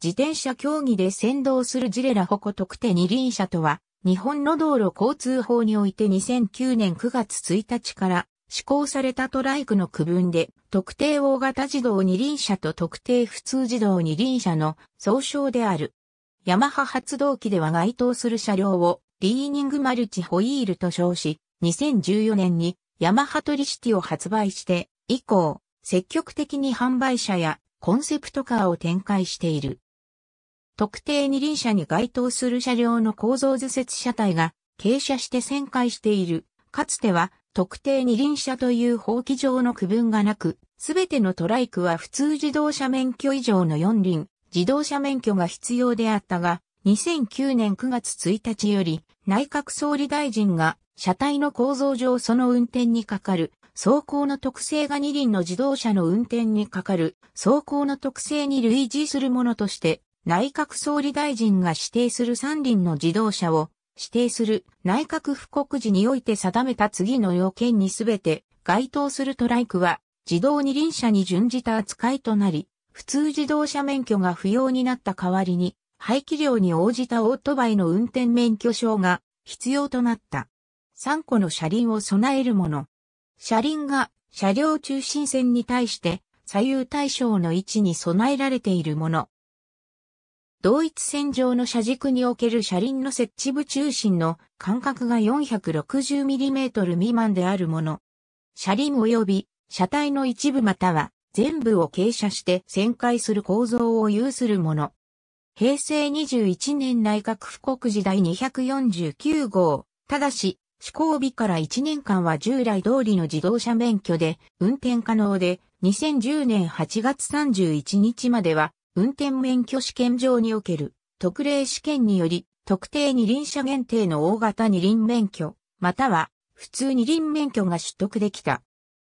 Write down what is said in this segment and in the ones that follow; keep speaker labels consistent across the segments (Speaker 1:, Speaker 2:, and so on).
Speaker 1: 自転車競技で先導するジレラホコ特定二輪車とは、日本の道路交通法において2009年9月1日から施行されたトライクの区分で、特定大型自動二輪車と特定普通自動二輪車の総称である。ヤマハ発動機では該当する車両をリーニングマルチホイールと称し、2014年にヤマハトリシティを発売して以降、積極的に販売車やコンセプトカーを展開している。特定二輪車に該当する車両の構造図説車体が傾斜して旋回している。かつては特定二輪車という法規上の区分がなく、すべてのトライクは普通自動車免許以上の四輪、自動車免許が必要であったが、2009年9月1日より内閣総理大臣が車体の構造上その運転にかかる走行の特性が二輪の自動車の運転にかかる走行の特性に類似するものとして内閣総理大臣が指定する三輪の自動車を指定する内閣布告時において定めた次の要件にすべて該当するトライクは自動二輪車に準じた扱いとなり、普通自動車免許が不要になった代わりに、排気量に応じたオートバイの運転免許証が必要となった。3個の車輪を備えるもの。車輪が車両中心線に対して左右対称の位置に備えられているもの。同一線上の車軸における車輪の設置部中心の間隔が 460mm 未満であるもの。車輪及び車体の一部または全部を傾斜して旋回する構造を有するもの。平成21年内閣府国時代249号、ただし、施行日から1年間は従来通りの自動車免許で運転可能で、2010年8月31日までは運転免許試験場における特例試験により特定二輪車限定の大型二輪免許、または普通二輪免許が取得できた。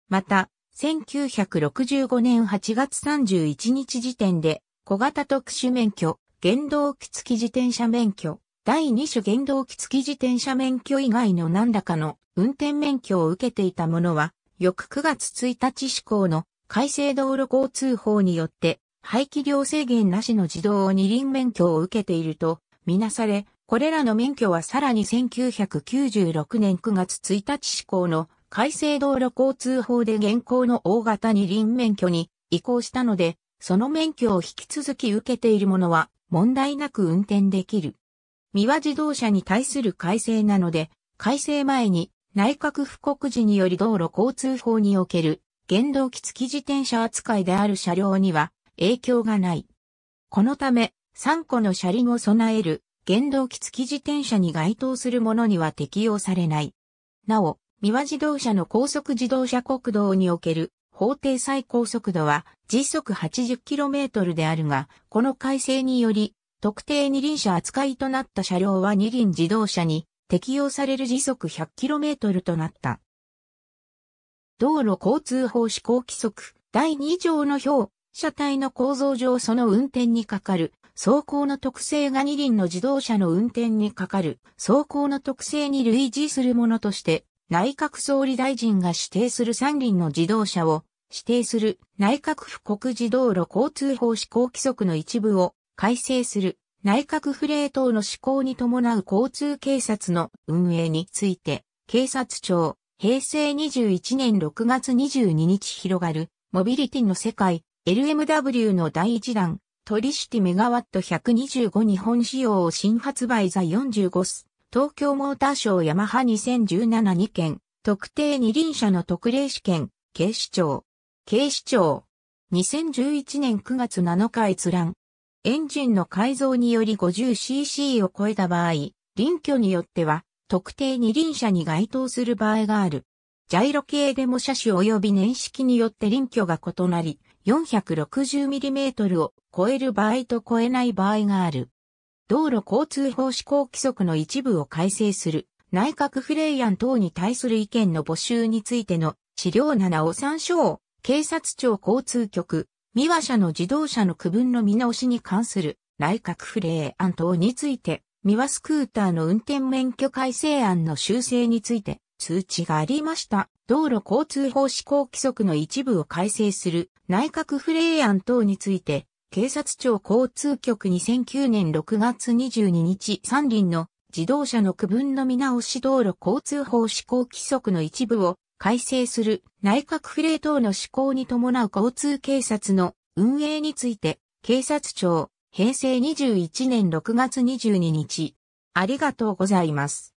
Speaker 1: また、1965年8月31日時点で小型特殊免許、原動機付き自転車免許、第2種原動機付き自転車免許以外の何らかの運転免許を受けていたものは、翌9月1日施行の改正道路交通法によって排気量制限なしの自動二輪免許を受けていると、みなされ、これらの免許はさらに1996年9月1日施行の改正道路交通法で現行の大型二輪免許に移行したので、その免許を引き続き受けているものは問題なく運転できる。三輪自動車に対する改正なので、改正前に内閣府告時により道路交通法における原動機付き自転車扱いである車両には影響がない。このため、3個の車輪を備える原動機付き自転車に該当するものには適用されない。なお、三輪自動車の高速自動車国道における法定最高速度は時速 80km であるが、この改正により、特定二輪車扱いとなった車両は二輪自動車に適用される時速 100km となった。道路交通法施行規則第2条の表車体の構造上その運転にかかる、走行の特性が二輪の自動車の運転にかかる、走行の特性に類似するものとして、内閣総理大臣が指定する三輪の自動車を指定する内閣府国自道路交通法施行規則の一部を改正する内閣府令等の施行に伴う交通警察の運営について、警察庁、平成21年6月22日広がる、モビリティの世界、LMW の第1弾、トリシティメガワット125日本仕様を新発売座45ス、東京モーターショーヤマハ20172件、特定二輪車の特例試験、警視庁。警視庁。2011年9月7日閲覧。エンジンの改造により 50cc を超えた場合、臨居によっては、特定二輪車に該当する場合がある。ジャイロ系デモ車種及び年式によって臨居が異なり、460mm を超える場合と超えない場合がある。道路交通法施行規則の一部を改正する内閣不令案等に対する意見の募集についての資料7を参照、警察庁交通局、三和社の自動車の区分の見直しに関する内閣不令案等について、三和スクーターの運転免許改正案の修正について、通知がありました。道路交通法施行規則の一部を改正する内閣不令案等について、警察庁交通局2009年6月22日三輪の自動車の区分の見直し道路交通法施行規則の一部を改正する内閣不令等の施行に伴う交通警察の運営について警察庁平成21年6月22日ありがとうございます。